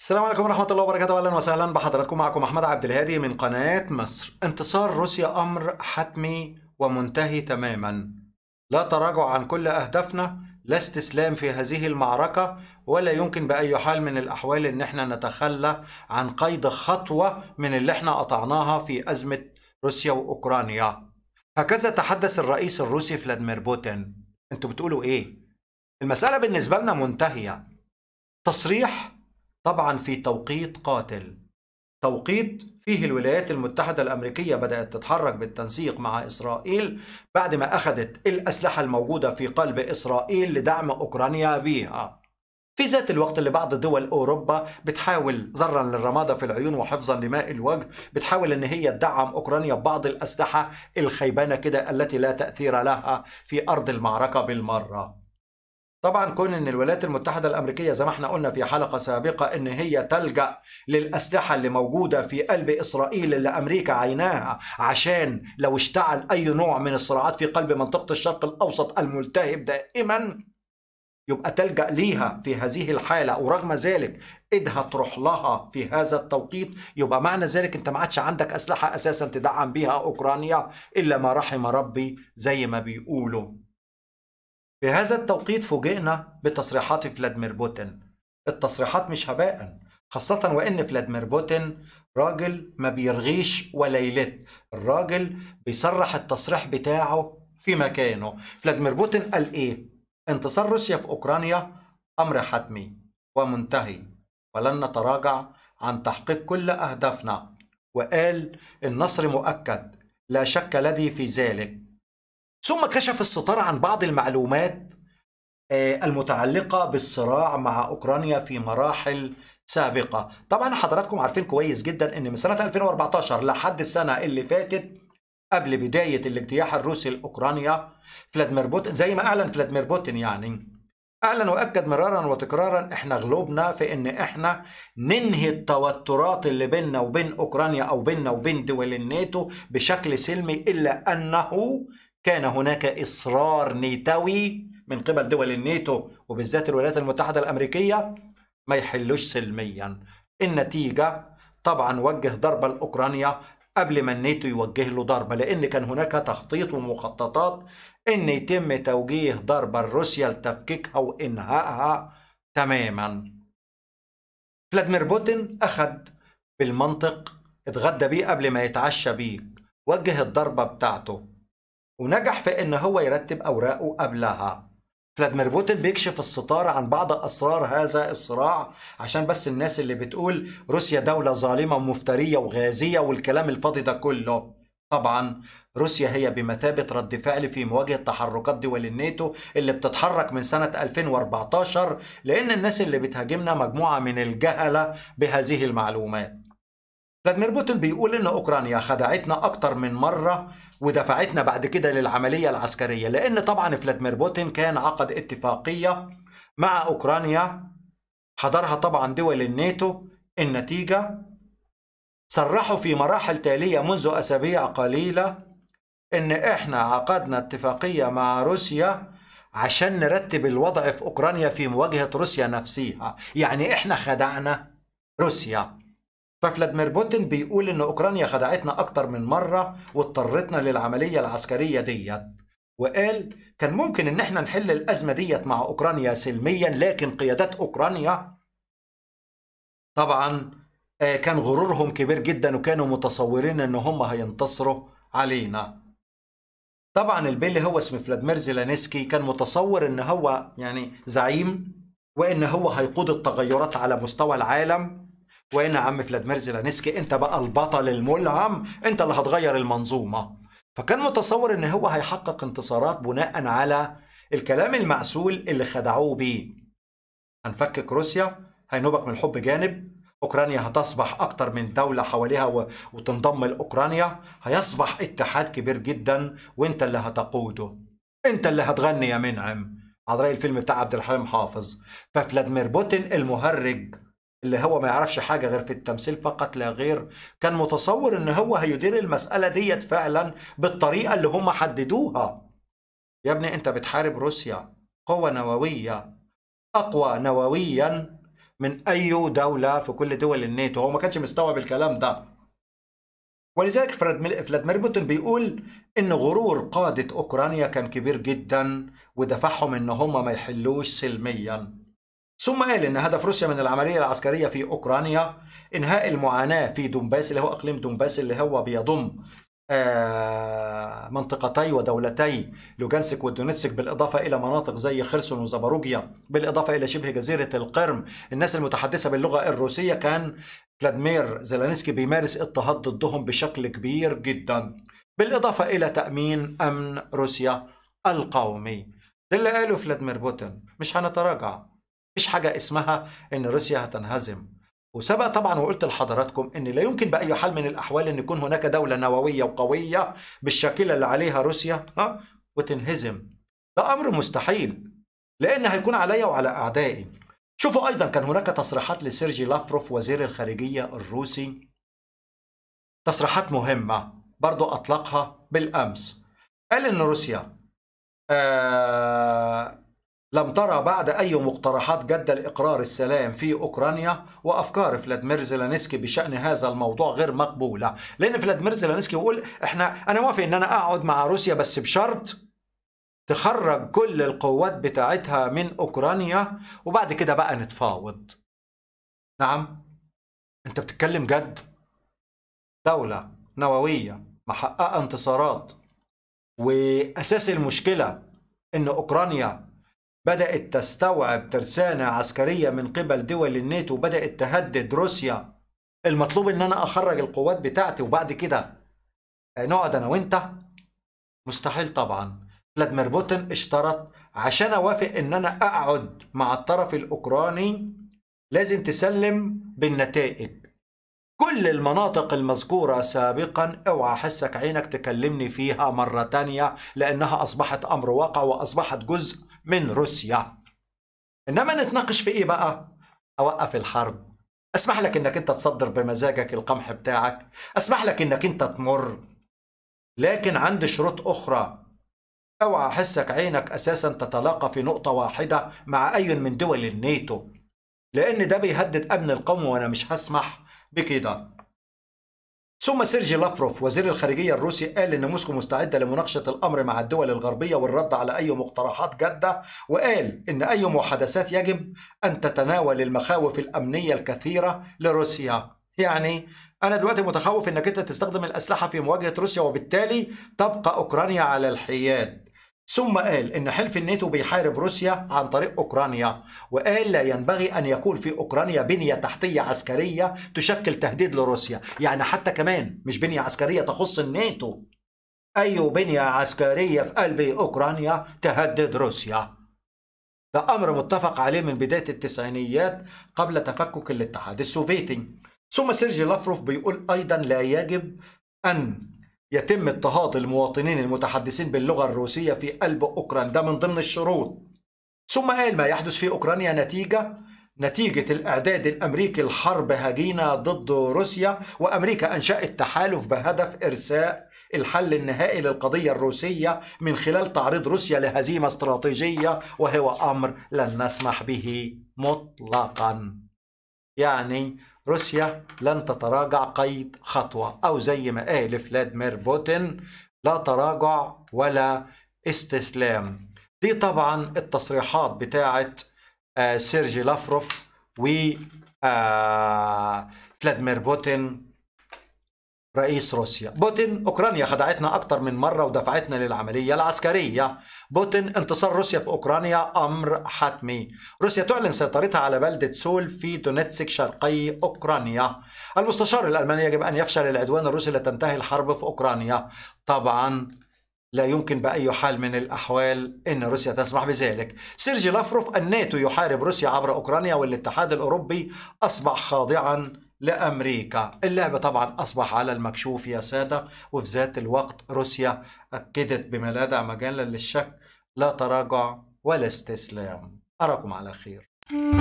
السلام عليكم ورحمة الله وبركاته أهلا وسهلا بحضراتكم معكم أحمد عبد الهادي من قناة مصر انتصار روسيا أمر حتمي ومنتهي تماما لا تراجع عن كل أهدافنا لا استسلام في هذه المعركة ولا يمكن بأي حال من الأحوال إن احنا نتخلى عن قيد خطوة من اللي احنا قطعناها في أزمة روسيا وأوكرانيا هكذا تحدث الرئيس الروسي فلاديمير بوتين انتوا بتقولوا ايه؟ المسألة بالنسبة لنا منتهية تصريح طبعا في توقيت قاتل توقيت فيه الولايات المتحدة الأمريكية بدأت تتحرك بالتنسيق مع إسرائيل بعد ما أخذت الأسلحة الموجودة في قلب إسرائيل لدعم أوكرانيا بها في ذات الوقت اللي بعض دول أوروبا بتحاول ذرا للرمادة في العيون وحفظا لماء الوجه بتحاول أن هي تدعم أوكرانيا ببعض الأسلحة الخيبانة كده التي لا تأثير لها في أرض المعركة بالمرة طبعا كون ان الولايات المتحده الامريكيه زي ما احنا قلنا في حلقه سابقه ان هي تلجا للاسلحه اللي موجوده في قلب اسرائيل اللي امريكا عيناها عشان لو اشتعل اي نوع من الصراعات في قلب منطقه الشرق الاوسط الملتهب دائما يبقى تلجا ليها في هذه الحاله ورغم ذلك ايدها تروح لها في هذا التوقيت يبقى معنى ذلك انت ما عادش عندك اسلحه اساسا تدعم بيها اوكرانيا الا ما رحم ربي زي ما بيقولوا في هذا التوقيت فوجئنا بتصريحات فلاديمير بوتين التصريحات مش هباء خاصة وإن فلاديمير بوتين راجل ما بيرغيش ولا يلت الراجل بيصرح التصريح بتاعه في مكانه فلاديمير بوتين قال إيه؟ انتصار روسيا في أوكرانيا أمر حتمي ومنتهي ولن نتراجع عن تحقيق كل أهدافنا وقال النصر مؤكد لا شك لدي في ذلك ثم كشف الستار عن بعض المعلومات آه، المتعلقة بالصراع مع أوكرانيا في مراحل سابقة طبعا حضراتكم عارفين كويس جدا أن من سنة 2014 لحد السنة اللي فاتت قبل بداية الاجتياح الروسي لأوكرانيا فلاديمير بوتين زي ما أعلن فلاديمير بوتين يعني أعلن وأكد مرارا وتكرارا إحنا غلوبنا في إن إحنا ننهي التوترات اللي بيننا وبين أوكرانيا أو بيننا وبين دول الناتو بشكل سلمي إلا أنه كان هناك إصرار نيتوي من قبل دول الناتو وبالذات الولايات المتحدة الأمريكية ما يحلوش سلميا النتيجة طبعا وجه ضربة لأوكرانيا قبل ما الناتو يوجه له ضربة لأن كان هناك تخطيط ومخططات إن يتم توجيه ضربة لروسيا لتفكيكها وإنهائها تماما فلاديمير بوتين أخذ بالمنطق اتغدى بيه قبل ما يتعشى بيه وجه الضربة بتاعته ونجح في ان هو يرتب اوراقه قبلها فلادمير بوتين بيكشف الستار عن بعض اسرار هذا الصراع عشان بس الناس اللي بتقول روسيا دوله ظالمه ومفتريه وغازيه والكلام الفاضي ده كله طبعا روسيا هي بمثابة رد فعل في مواجهة تحركات دول الناتو اللي بتتحرك من سنة 2014 لأن الناس اللي بتهاجمنا مجموعة من الجهلة بهذه المعلومات فلادمير بوتين بيقول إن أوكرانيا خدعتنا أكتر من مرة ودفعتنا بعد كده للعملية العسكرية لأن طبعا فلاديمير بوتين كان عقد اتفاقية مع أوكرانيا حضرها طبعا دول الناتو النتيجة صرحوا في مراحل تالية منذ أسابيع قليلة إن إحنا عقدنا اتفاقية مع روسيا عشان نرتب الوضع في أوكرانيا في مواجهة روسيا نفسها يعني إحنا خدعنا روسيا ففلاديمير بوتين بيقول إن أوكرانيا خدعتنا أكتر من مرة واضطرتنا للعملية العسكرية ديت وقال كان ممكن إن احنا نحل الأزمة ديت مع أوكرانيا سلميا لكن قيادات أوكرانيا طبعا آه، كان غرورهم كبير جدا وكانوا متصورين إن هم هينتصروا علينا طبعا البي اللي هو اسم فلاديمير زيلانسكي كان متصور ان هو يعني زعيم وان هو هيقود التغيرات على مستوى العالم وإن عم فلادمير زيلانسكي أنت بقى البطل الملهم أنت اللي هتغير المنظومة فكان متصور أن هو هيحقق انتصارات بناء على الكلام المعسول اللي خدعوه بيه هنفكك روسيا هينوبك من الحب جانب أوكرانيا هتصبح أكتر من دولة حواليها وتنضم لأوكرانيا هيصبح اتحاد كبير جدا وانت اللي هتقوده انت اللي هتغني يا منعم على رأي الفيلم بتاع عبد الحليم حافظ ففلادمير بوتين المهرج اللي هو ما يعرفش حاجة غير في التمثيل فقط لا غير كان متصور ان هو هيدير المسألة ديت فعلا بالطريقة اللي هم حددوها يا ابني انت بتحارب روسيا قوة نووية اقوى نوويا من اي دولة في كل دول الناتو هو ما كانش مستوعب الكلام ده ولذلك فلاديمير بوتين بيقول ان غرور قادة اوكرانيا كان كبير جدا ودفعهم ان هم ما يحلوش سلميا ثم قال ان هدف روسيا من العمليه العسكريه في اوكرانيا انهاء المعاناه في دونباس اللي هو اقليم دونباس اللي هو بيضم آه، منطقتي ودولتي لوجانسك ودونتسك بالإضافة إلى مناطق زي خرسون وزاباروجيا بالإضافة إلى شبه جزيرة القرم الناس المتحدثة باللغة الروسية كان فلاديمير زيلانسكي بيمارس اضطهاد ضدهم بشكل كبير جدا بالإضافة إلى تأمين أمن روسيا القومي ده اللي قاله فلاديمير بوتين مش هنتراجع فيش حاجة اسمها إن روسيا هتنهزم وسبق طبعا وقلت لحضراتكم ان لا يمكن باي حال من الاحوال ان يكون هناك دوله نوويه وقويه بالشكل اللي عليها روسيا ها وتنهزم ده امر مستحيل لان هيكون عليا وعلى اعدائي شوفوا ايضا كان هناك تصريحات لسيرجي لافروف وزير الخارجيه الروسي تصريحات مهمه برضو اطلقها بالامس قال ان روسيا آه لم ترى بعد أي مقترحات جدة لإقرار السلام في أوكرانيا وأفكار فلاديمير زيلانسكي بشأن هذا الموضوع غير مقبولة لأن فلاديمير زيلانسكي بيقول إحنا أنا موافق إن أنا أقعد مع روسيا بس بشرط تخرج كل القوات بتاعتها من أوكرانيا وبعد كده بقى نتفاوض نعم أنت بتتكلم جد دولة نووية محققة انتصارات وأساس المشكلة إن أوكرانيا بدأت تستوعب ترسانة عسكرية من قبل دول الناتو بدأت تهدد روسيا المطلوب ان انا اخرج القوات بتاعتي وبعد كده آه، نقعد انا وانت مستحيل طبعا فلادمير بوتين اشترط عشان اوافق ان انا اقعد مع الطرف الاوكراني لازم تسلم بالنتائج كل المناطق المذكورة سابقا اوعى حسك عينك تكلمني فيها مرة تانية لأنها أصبحت أمر واقع وأصبحت جزء من روسيا إنما نتناقش في إيه بقى؟ أوقف الحرب أسمح لك إنك أنت تصدر بمزاجك القمح بتاعك أسمح لك إنك أنت تمر لكن عندي شروط أخرى اوعى حسك عينك أساسا تتلاقى في نقطة واحدة مع أي من دول الناتو لأن ده بيهدد أمن القوم وأنا مش هسمح بكده ثم سيرجي لافروف وزير الخارجية الروسي قال إن موسكو مستعدة لمناقشة الأمر مع الدول الغربية والرد على أي مقترحات جادة وقال إن أي محادثات يجب أن تتناول المخاوف الأمنية الكثيرة لروسيا يعني أنا دلوقتي متخوف إنك أنت تستخدم الأسلحة في مواجهة روسيا وبالتالي تبقى أوكرانيا على الحياد ثم قال إن حلف الناتو بيحارب روسيا عن طريق أوكرانيا وقال لا ينبغي أن يكون في أوكرانيا بنية تحتية عسكرية تشكل تهديد لروسيا يعني حتى كمان مش بنية عسكرية تخص الناتو أي بنية عسكرية في قلب أوكرانيا تهدد روسيا ده أمر متفق عليه من بداية التسعينيات قبل تفكك الاتحاد السوفيتي ثم سيرجي لافروف بيقول أيضا لا يجب أن يتم اضطهاد المواطنين المتحدثين باللغة الروسية في قلب اوكرانيا ده من ضمن الشروط ثم قال ما يحدث في أوكرانيا نتيجة نتيجة الإعداد الأمريكي الحرب هجينة ضد روسيا وأمريكا أنشأت تحالف بهدف إرساء الحل النهائي للقضية الروسية من خلال تعريض روسيا لهزيمة استراتيجية وهو أمر لن نسمح به مطلقا يعني روسيا لن تتراجع قيد خطوة أو زي ما قال فلادمير بوتين لا تراجع ولا استسلام دي طبعا التصريحات بتاعة آه، سيرجي لافروف و آه، فلادمير بوتين رئيس روسيا بوتين أوكرانيا خدعتنا أكثر من مرة ودفعتنا للعملية العسكرية بوتين انتصار روسيا في أوكرانيا أمر حتمي روسيا تعلن سيطرتها على بلدة سول في دونيتسك شرقي أوكرانيا المستشار الألماني يجب أن يفشل العدوان الروسي لتنتهي الحرب في أوكرانيا طبعا لا يمكن بأي حال من الأحوال أن روسيا تسمح بذلك سيرجي لافروف الناتو يحارب روسيا عبر أوكرانيا والاتحاد الأوروبي أصبح خاضعا لأمريكا اللعب طبعا أصبح على المكشوف يا سادة وفي ذات الوقت روسيا أكدت بما لا داعي مجالا للشك لا تراجع ولا استسلام أراكم على خير